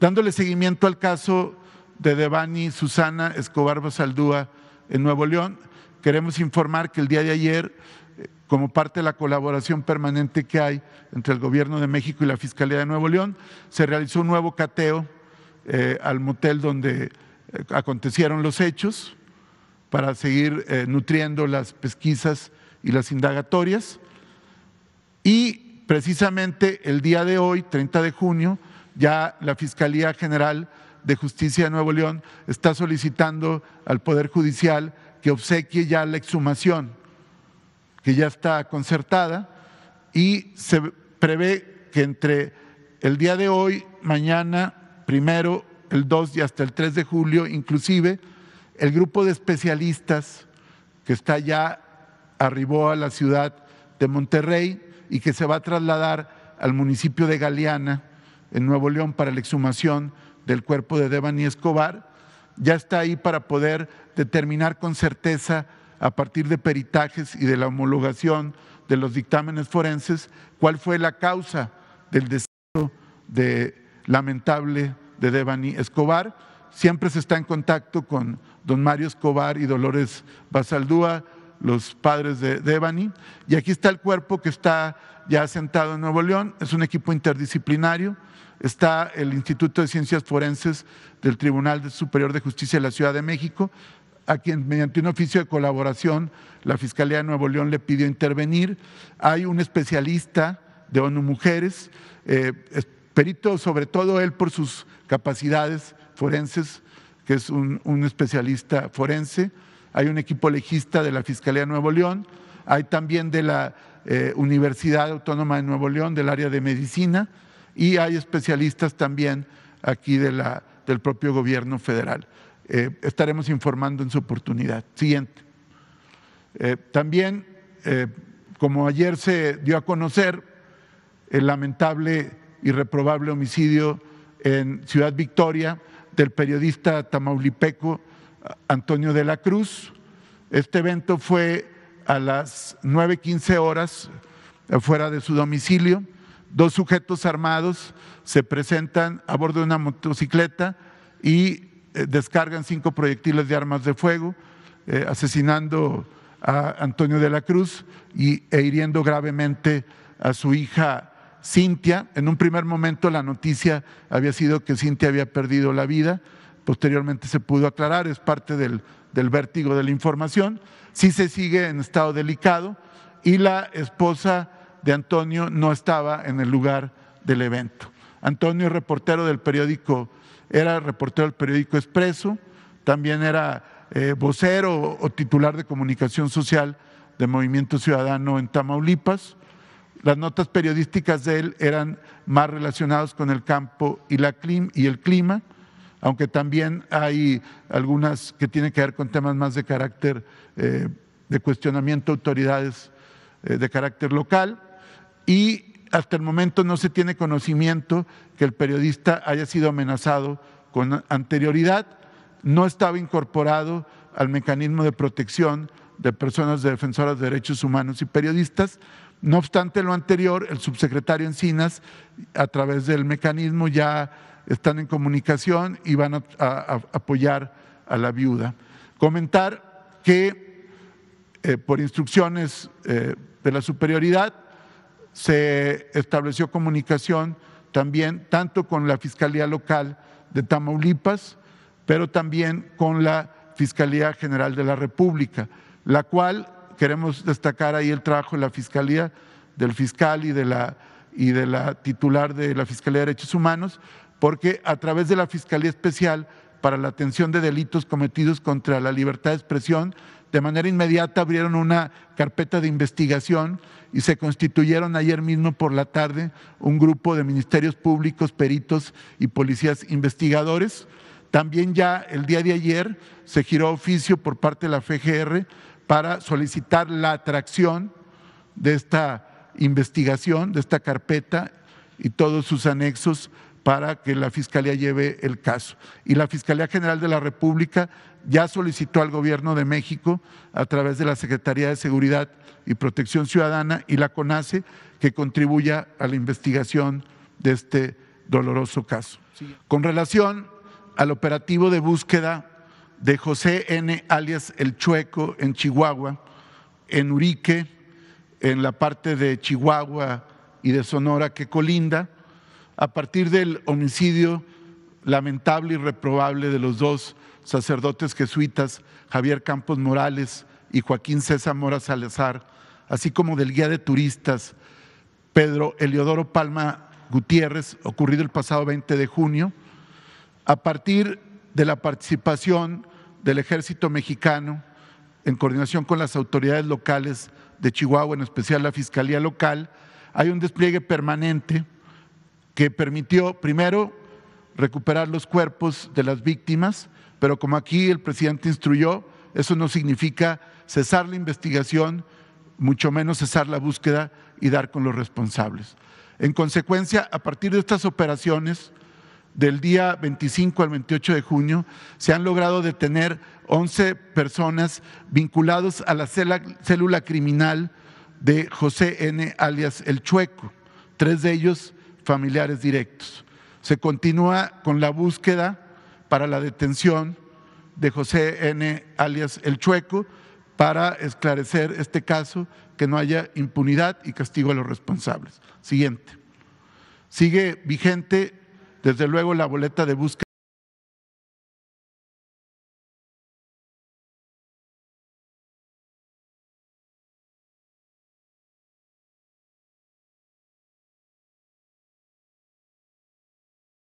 Dándole seguimiento al caso de Devani Susana Escobar Saldúa en Nuevo León, queremos informar que el día de ayer, eh, como parte de la colaboración permanente que hay entre el Gobierno de México y la Fiscalía de Nuevo León, se realizó un nuevo cateo eh, al motel donde eh, acontecieron los hechos para seguir nutriendo las pesquisas y las indagatorias. Y precisamente el día de hoy, 30 de junio, ya la Fiscalía General de Justicia de Nuevo León está solicitando al Poder Judicial que obsequie ya la exhumación, que ya está concertada, y se prevé que entre el día de hoy, mañana, primero, el 2 y hasta el 3 de julio inclusive, el grupo de especialistas que está ya arribó a la ciudad de Monterrey y que se va a trasladar al municipio de Galeana en Nuevo León para la exhumación del cuerpo de Devani Escobar, ya está ahí para poder determinar con certeza, a partir de peritajes y de la homologación de los dictámenes forenses, cuál fue la causa del deceso de, lamentable de Devani Escobar. Siempre se está en contacto con don Mario Escobar y Dolores Basaldúa, los padres de, Ebany. Y aquí está el cuerpo que está ya sentado en Nuevo León, es un equipo interdisciplinario, está el Instituto de Ciencias Forenses del Tribunal Superior de Justicia de la Ciudad de México, a quien mediante un oficio de colaboración la Fiscalía de Nuevo León le pidió intervenir. Hay un especialista de ONU Mujeres, eh, perito sobre todo él por sus capacidades forenses, que es un especialista forense hay un equipo legista de la Fiscalía de Nuevo León, hay también de la eh, Universidad Autónoma de Nuevo León, del área de medicina, y hay especialistas también aquí de la, del propio gobierno federal. Eh, estaremos informando en su oportunidad. Siguiente. Eh, también, como ayer se dio a conocer el lamentable y reprobable homicidio en Ciudad Victoria del periodista tamaulipeco Antonio de la Cruz. Este evento fue a las 9.15 horas eh, fuera de su domicilio. Dos sujetos armados se presentan a bordo de una motocicleta y eh, descargan cinco proyectiles de armas de fuego, eh, asesinando a Antonio de la Cruz y, e hiriendo gravemente a su hija Cintia. En un primer momento la noticia había sido que Cintia había perdido la vida posteriormente se pudo aclarar, es parte del, vértigo de la información, si se sigue en estado delicado y la esposa de Antonio no estaba en el lugar del evento. Antonio, reportero del periódico, era reportero del periódico Expreso, también era eh, vocero o titular de comunicación social de Movimiento Ciudadano en Tamaulipas. Las notas periodísticas de él eran más relacionadas con el campo y, la y el clima aunque también hay algunas que tienen que ver con temas más de carácter eh, de cuestionamiento autoridades eh, de carácter local. Y hasta el momento no se tiene conocimiento que el periodista haya sido amenazado con anterioridad. No estaba incorporado al mecanismo de protección de personas defensoras de derechos humanos y periodistas. No obstante lo anterior, el subsecretario Encinas, a través del mecanismo ya están en comunicación y van a, apoyar a la viuda. Comentar que eh, por instrucciones eh, de la superioridad se estableció comunicación también tanto con la Fiscalía Local de Tamaulipas, pero también con la Fiscalía General de la República, la cual queremos destacar ahí el trabajo de la Fiscalía, del fiscal y de la, y de la titular de la Fiscalía de Derechos Humanos, porque a través de la Fiscalía Especial para la Atención de Delitos Cometidos contra la Libertad de Expresión, de manera inmediata abrieron una carpeta de investigación y se constituyeron ayer mismo por la tarde un grupo de ministerios públicos, peritos y policías investigadores. También ya el día de ayer se giró oficio por parte de la FGR para solicitar la atracción de esta investigación, de esta carpeta y todos sus anexos para que la Fiscalía lleve el caso. Y la Fiscalía General de la República ya solicitó al Gobierno de México, a través de la Secretaría de Seguridad y Protección Ciudadana y la CONACE, que contribuya a la investigación de este doloroso caso. Con relación al operativo de búsqueda de José N., alias El Chueco, en Chihuahua, en Urique, en la parte de Chihuahua y de Sonora que colinda, a partir del homicidio lamentable y reprobable de los dos sacerdotes jesuitas, Javier Campos Morales y Joaquín César Mora Salazar, así como del guía de turistas Pedro Eliodoro Palma Gutiérrez, ocurrido el pasado 20 de junio, a partir de la participación del ejército mexicano en coordinación con las autoridades locales de Chihuahua, en especial la Fiscalía Local, hay un despliegue permanente que permitió primero recuperar los cuerpos de las víctimas, pero como aquí el presidente instruyó, eso no significa cesar la investigación, mucho menos cesar la búsqueda y dar con los responsables. En consecuencia, a partir de estas operaciones, del día 25 al 28 de junio, se han logrado detener 11 personas vinculadas a la célula criminal de José N. alias El Chueco. Tres de ellos familiares directos. Se continúa con la búsqueda para la detención de José N., alias El Chueco, para esclarecer este caso, que no haya impunidad y castigo a los responsables. Siguiente. Sigue vigente, desde luego, la boleta de búsqueda.